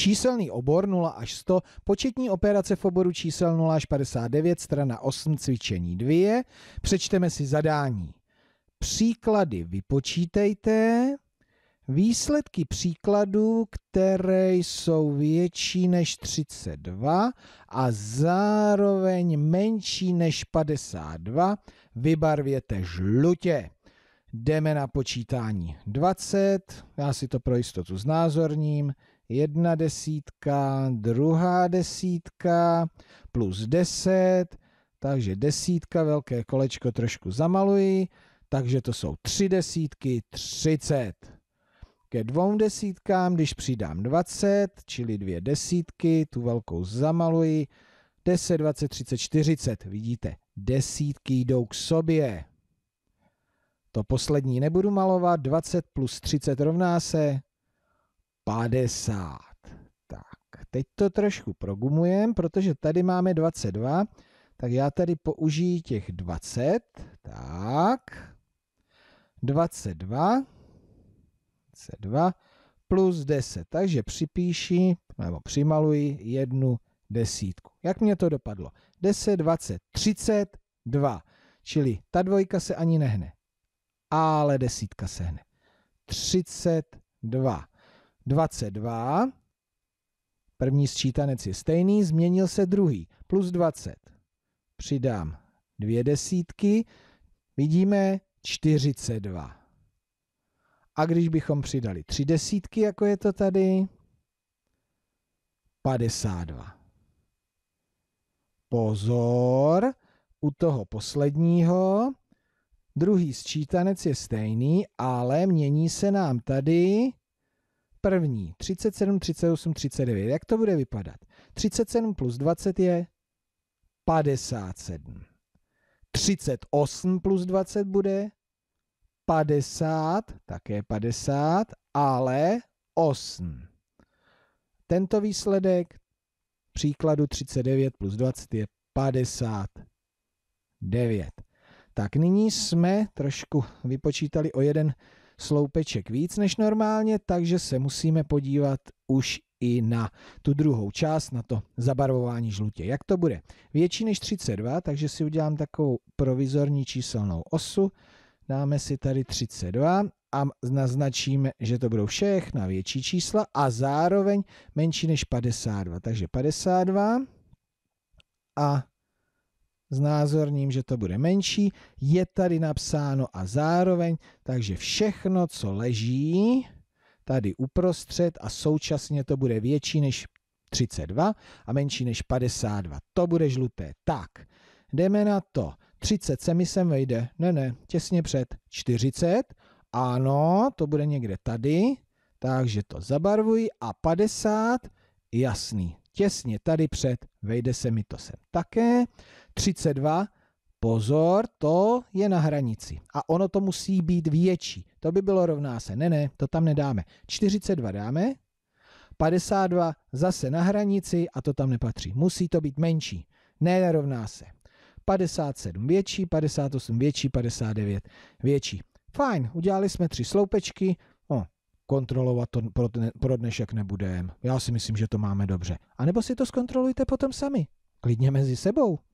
Číselný obor 0 až 100, početní operace v oboru čísel 0 až 59, strana 8, cvičení 2. Přečteme si zadání. Příklady vypočítejte. Výsledky příkladů, které jsou větší než 32 a zároveň menší než 52, vybarvěte žlutě. Jdeme na počítání 20, já si to pro jistotu znázorním, jedna desítka, druhá desítka, plus deset, takže desítka, velké kolečko trošku zamaluji, takže to jsou tři desítky, třicet. Ke dvou desítkám, když přidám 20, čili dvě desítky, tu velkou zamaluji, 10, 20, 30, 40. Vidíte, desítky jdou k sobě. To poslední nebudu malovat, 20 plus 30 rovná se 50. Tak, teď to trošku progumujem, protože tady máme 22, tak já tady použiji těch 20. Tak, 22, 22 plus 10, takže připíši nebo přimaluji jednu desítku. Jak mě to dopadlo? 10, 20, 32. Čili ta dvojka se ani nehne, ale desítka se hne. 32. 22. První sčítanec je stejný, změnil se druhý. Plus 20. Přidám dvě desítky, vidíme 42. A když bychom přidali tři desítky, jako je to tady, 52. Pozor, u toho posledního druhý sčítanec je stejný, ale mění se nám tady první. 37, 38, 39. Jak to bude vypadat? 37 plus 20 je 57. 38 plus 20 bude 50, také 50, ale 8. Tento výsledek příkladu 39 plus 20 je 59. Tak nyní jsme trošku vypočítali o jeden sloupeček víc než normálně, takže se musíme podívat už i na tu druhou část, na to zabarvování žlutě. Jak to bude? Větší než 32, takže si udělám takovou provizorní číselnou osu. Dáme si tady 32 a naznačíme, že to budou všechna větší čísla a zároveň menší než 52. Takže 52 a znázorním, že to bude menší, je tady napsáno a zároveň, takže všechno, co leží tady uprostřed a současně to bude větší než 32 a menší než 52. To bude žluté. Tak, jdeme na to. 30 se mi sem vejde. Ne, ne, těsně před. 40. Ano, to bude někde tady. Takže to zabarvuji. A 50, jasný. Těsně tady před. Vejde se mi to sem také. 32, pozor, to je na hranici. A ono to musí být větší. To by bylo rovná se. Ne, ne, to tam nedáme. 42 dáme, 52 zase na hranici a to tam nepatří. Musí to být menší. Ne rovná se. 57 větší, 58 větší, 59 větší. Fajn, udělali jsme tři sloupečky, no, kontrolovat to pro, dne, pro dnešek nebudeme. Já si myslím, že to máme dobře. A nebo si to zkontrolujte potom sami. Klidně mezi sebou.